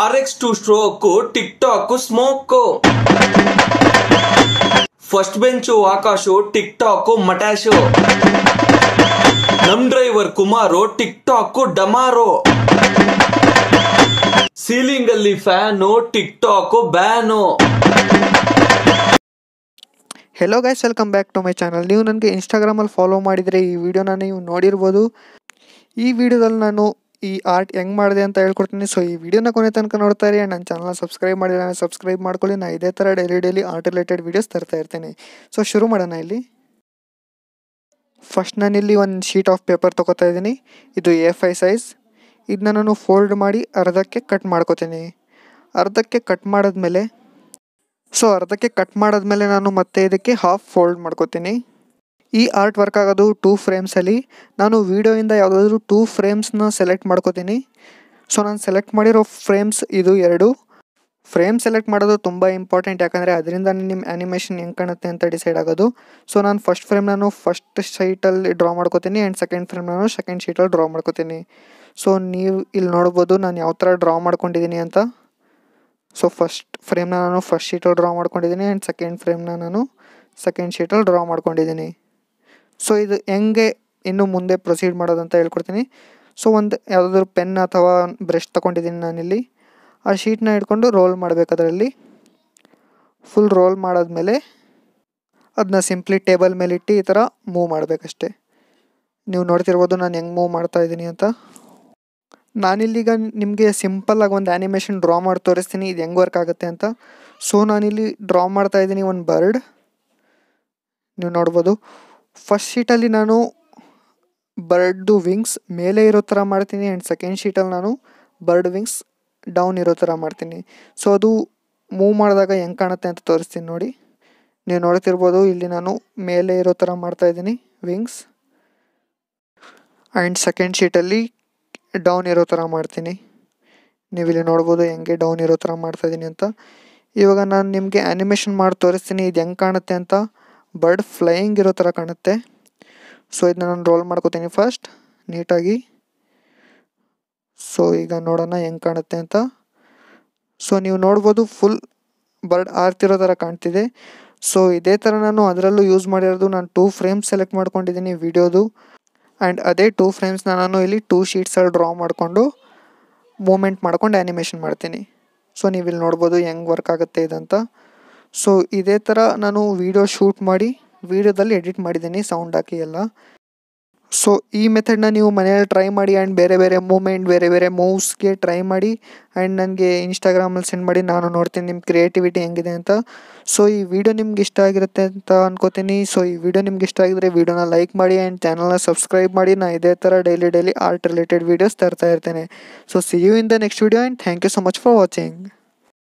R X two stroke TikTok smoke first bench Akash TikTok ಮಟ್ಯಾಶು ನಮ್ driver Kumar TikTok ಡಮಾರೋ ceiling ಅಲ್ಲಿ fan TikTok ban hello guys welcome back to my channel ನೀವು ನನಗೆ ಇನ್ಸ್ಟಾಗ್ರಾಮಲ್ಲಿ follow ಮಾಡಿದರೆ ಈ ವಿಡಿಯೋನ ನೀವು ನೋಡಿರ್ಬೋದು ಈ ವಿಡಿಯೋದಲ್ಲಿ ನಾನು ಈ ಆರ್ಟ್ ಹೆಂಗೆ ಮಾಡಿದೆ ಅಂತ ಹೇಳ್ಕೊಡ್ತೀನಿ ಸೊ ಈ ವಿಡಿಯೋನ ಕೊನೆ ತನಕ ನೋಡ್ತಾ ಇರಿ ನನ್ನ ಚಾನಲ್ನ ಸಬ್ಸ್ಕ್ರೈಬ್ ಮಾಡಿಲ್ಲ ಸಬ್ಸ್ಕ್ರೈಬ್ ಮಾಡ್ಕೊಳ್ಳಿ ನಾನು ಇದೇ ಥರ daily daily art related videos ತರ್ತಾ ಇರ್ತೀನಿ ಸೊ ಶುರು ಮಾಡೋಣ ಇಲ್ಲಿ ಫಸ್ಟ್ ನಾನು ಇಲ್ಲಿ ಒಂದು ಶೀಟ್ ಆಫ್ ಪೇಪರ್ ತೊಗೋತಾ ಇದ್ದೀನಿ ಇದು ಎ ಫೈ ಸೈಜ್ ಇದನ್ನ ನಾನು ಫೋಲ್ಡ್ ಮಾಡಿ ಅರ್ಧಕ್ಕೆ ಕಟ್ ಮಾಡ್ಕೋತೀನಿ ಅರ್ಧಕ್ಕೆ ಕಟ್ ಮಾಡಿದ್ಮೇಲೆ ಸೊ ಅರ್ಧಕ್ಕೆ ಕಟ್ ಮಾಡಿದ್ಮೇಲೆ ನಾನು ಮತ್ತೆ ಇದಕ್ಕೆ ಹಾಫ್ ಫೋಲ್ಡ್ ಮಾಡ್ಕೋತೀನಿ ಈ ಆರ್ಟ್ ವರ್ಕ್ ಆಗೋದು ಟೂ ಫ್ರೇಮ್ಸಲ್ಲಿ ನಾನು ವೀಡಿಯೋಯಿಂದ ಯಾವುದಾದ್ರೂ ಟೂ ಫ್ರೇಮ್ಸ್ನ ಸೆಲೆಕ್ಟ್ ಮಾಡ್ಕೋತೀನಿ ಸೊ ನಾನು ಸೆಲೆಕ್ಟ್ ಮಾಡಿರೋ ಫ್ರೇಮ್ಸ್ ಇದು ಎರಡು ಫ್ರೇಮ್ ಸೆಲೆಕ್ಟ್ ಮಾಡೋದು ತುಂಬ ಇಂಪಾರ್ಟೆಂಟ್ ಯಾಕಂದರೆ ಅದರಿಂದ ನಿಮ್ಮ ಆ್ಯನಿಮೇಷನ್ ಹೆಂಗೆ ಕಾಣುತ್ತೆ ಅಂತ ಡಿಸೈಡ್ ಆಗೋದು ಸೊ ನಾನು ಫಸ್ಟ್ ಫ್ರೇಮ್ ನಾನು ಫಸ್ಟ್ ಶೀಟಲ್ಲಿ ಡ್ರಾ ಮಾಡ್ಕೋತೀನಿ ಆ್ಯಂಡ್ ಸೆಕೆಂಡ್ ಫ್ರೇಮ್ ನಾನು ಸೆಕೆಂಡ್ ಶೀಟಲ್ಲಿ ಡ್ರಾ ಮಾಡ್ಕೋತೀನಿ ಸೊ ನೀವು ಇಲ್ಲಿ ನೋಡ್ಬೋದು ನಾನು ಯಾವ ಥರ ಡ್ರಾ ಮಾಡ್ಕೊಂಡಿದ್ದೀನಿ ಅಂತ ಸೊ ಫಸ್ಟ್ ಫ್ರೇಮ್ನ ನಾನು ಫಸ್ಟ್ ಶೀಟಲ್ಲಿ ಡ್ರಾ ಮಾಡ್ಕೊಂಡಿದ್ದೀನಿ ಆ್ಯಂಡ್ ಸೆಕೆಂಡ್ ಫ್ರೇಮ್ನ ನಾನು ಸೆಕೆಂಡ್ ಶೀಟಲ್ಲಿ ಡ್ರಾ ಮಾಡ್ಕೊಂಡಿದ್ದೀನಿ ಸೊ ಇದು ಹೆಂಗೆ ಇನ್ನು ಮುಂದೆ ಪ್ರೊಸೀಡ್ ಮಾಡೋದಂತ ಹೇಳ್ಕೊಡ್ತೀನಿ ಸೊ ಒಂದು ಯಾವುದಾದ್ರೂ ಪೆನ್ ಅಥವಾ ಬ್ರಷ್ ತೊಗೊಂಡಿದ್ದೀನಿ ನಾನಿಲ್ಲಿ ಆ ಶೀಟ್ನ ಹಿಡ್ಕೊಂಡು ರೋಲ್ ಮಾಡಬೇಕು ಅದರಲ್ಲಿ ಫುಲ್ ರೋಲ್ ಮಾಡಾದ್ಮೇಲೆ ಅದನ್ನ ಸಿಂಪ್ಲಿ ಟೇಬಲ್ ಮೇಲೆ ಇಟ್ಟು ಈ ಥರ ಮೂವ್ ಮಾಡಬೇಕಷ್ಟೆ ನೀವು ನೋಡ್ತಿರ್ಬೋದು ನಾನು ಹೆಂಗೆ ಮೂವ್ ಮಾಡ್ತಾ ಇದ್ದೀನಿ ಅಂತ ನಾನಿಲ್ಲಿಗ ನಿಮಗೆ ಸಿಂಪಲ್ಲಾಗಿ ಒಂದು ಆ್ಯನಿಮೇಷನ್ ಡ್ರಾ ಮಾಡಿ ತೋರಿಸ್ತೀನಿ ಇದು ಹೆಂಗೆ ವರ್ಕ್ ಆಗುತ್ತೆ ಅಂತ ಸೊ ನಾನಿಲ್ಲಿ ಡ್ರಾ ಮಾಡ್ತಾ ಇದ್ದೀನಿ ಒಂದು ಬರ್ಡ್ ನೀವು ನೋಡ್ಬೋದು ಫಸ್ಟ್ ಶೀಟಲ್ಲಿ ನಾನು ಬರ್ಡ್ದು ವಿಂಗ್ಸ್ ಮೇಲೆ ಇರೋ ಥರ ಮಾಡ್ತೀನಿ ಆ್ಯಂಡ್ ಸೆಕೆಂಡ್ ಶೀಟಲ್ಲಿ ನಾನು ಬರ್ಡ್ ವಿಂಗ್ಸ್ ಡೌನ್ ಇರೋ ಥರ ಮಾಡ್ತೀನಿ ಸೊ ಅದು ಮೂವ್ ಮಾಡಿದಾಗ ಹೆಂಗೆ ಕಾಣುತ್ತೆ ಅಂತ ತೋರಿಸ್ತೀನಿ ನೋಡಿ ನೀವು ನೋಡ್ತಿರ್ಬೋದು ಇಲ್ಲಿ ನಾನು ಮೇಲೆ ಇರೋ ಥರ ಮಾಡ್ತಾಯಿದ್ದೀನಿ ವಿಂಗ್ಸ್ ಆ್ಯಂಡ್ ಸೆಕೆಂಡ್ ಶೀಟಲ್ಲಿ ಡೌನ್ ಇರೋ ಥರ ಮಾಡ್ತೀನಿ ನೀವು ಇಲ್ಲಿ ನೋಡ್ಬೋದು ಹೆಂಗೆ ಡೌನ್ ಇರೋ ಥರ ಮಾಡ್ತಾಯಿದ್ದೀನಿ ಅಂತ ಇವಾಗ ನಾನು ನಿಮಗೆ ಆ್ಯನಿಮೇಷನ್ ಮಾಡಿ ತೋರಿಸ್ತೀನಿ ಇದು ಹೆಂಗೆ ಕಾಣುತ್ತೆ ಅಂತ ಬರ್ಡ್ ಫ್ಲೈಯಿಂಗ್ ಇರೋ ಥರ ಕಾಣುತ್ತೆ ಸೊ ಇದನ್ನ ನಾನು ರೋಲ್ ಮಾಡ್ಕೋತೀನಿ ಫಸ್ಟ್ ನೀಟಾಗಿ ಸೊ ಈಗ ನೋಡೋಣ ಹೆಂಗೆ ಕಾಣುತ್ತೆ ಅಂತ ಸೊ ನೀವು ನೋಡ್ಬೋದು ಫುಲ್ ಬರ್ಡ್ ಆರ್ತಿರೋ ಥರ ಕಾಣ್ತಿದೆ ಸೊ ಇದೇ ಥರ ನಾನು ಅದರಲ್ಲೂ ಯೂಸ್ ಮಾಡಿರೋದು ನಾನು ಟೂ ಫ್ರೇಮ್ಸ್ ಸೆಲೆಕ್ಟ್ ಮಾಡ್ಕೊಂಡಿದ್ದೀನಿ ವಿಡಿಯೋದು ಆ್ಯಂಡ್ ಅದೇ ಟೂ ಫ್ರೇಮ್ಸ್ನ ನಾನು ಇಲ್ಲಿ ಟೂ ಶೀಟ್ಸಲ್ಲಿ ಡ್ರಾ ಮಾಡಿಕೊಂಡು ಮೂಮೆಂಟ್ ಮಾಡ್ಕೊಂಡು ಆ್ಯನಿಮೇಷನ್ ಮಾಡ್ತೀನಿ ಸೊ ನೀವು ಇಲ್ಲಿ ನೋಡ್ಬೋದು ಹೆಂಗೆ ವರ್ಕ್ ಆಗುತ್ತೆ ಇದಂತ ಸೊ ಇದೇ ಥರ ನಾನು ವೀಡಿಯೋ ಶೂಟ್ ಮಾಡಿ ವೀಡಿಯೋದಲ್ಲಿ ಎಡಿಟ್ ಮಾಡಿದ್ದೀನಿ ಸೌಂಡ್ ಹಾಕಿ ಎಲ್ಲ ಸೊ ಈ ಮೆಥಡನ್ನ ನೀವು ಮನೆಯಲ್ಲಿ ಟ್ರೈ ಮಾಡಿ ಆ್ಯಂಡ್ ಬೇರೆ ಬೇರೆ ಮೂಮೆಂಟ್ ಬೇರೆ ಬೇರೆ ಮೂವ್ಸ್ಗೆ ಟ್ರೈ ಮಾಡಿ ಆ್ಯಂಡ್ ನನಗೆ ಇನ್ಸ್ಟಾಗ್ರಾಮಲ್ಲಿ ಸೆಂಡ್ ಮಾಡಿ ನಾನು ನೋಡ್ತೀನಿ ನಿಮ್ಮ ಕ್ರಿಯೇಟಿವಿಟಿ ಹೆಂಗಿದೆ ಅಂತ ಸೊ ಈ ವಿಡಿಯೋ ನಿಮ್ಗೆ ಇಷ್ಟ ಆಗಿರುತ್ತೆ ಅಂತ ಅನ್ಕೋತೀನಿ ಸೊ ಈ ವಿಡಿಯೋ ನಿಮ್ಗೆ ಇಷ್ಟ ಆಗಿದ್ರೆ ವಿಡಿಯೋನ ಲೈಕ್ ಮಾಡಿ ಆ್ಯಂಡ್ ಚಾನಲ್ನ ಸಬ್ಸ್ಕ್ರೈಬ್ ಮಾಡಿ ನಾನು ಇದೇ ಥರ daily daily art related videos ತರ್ತಾ ಇರ್ತೇನೆ so see you in the next video and thank you so much for watching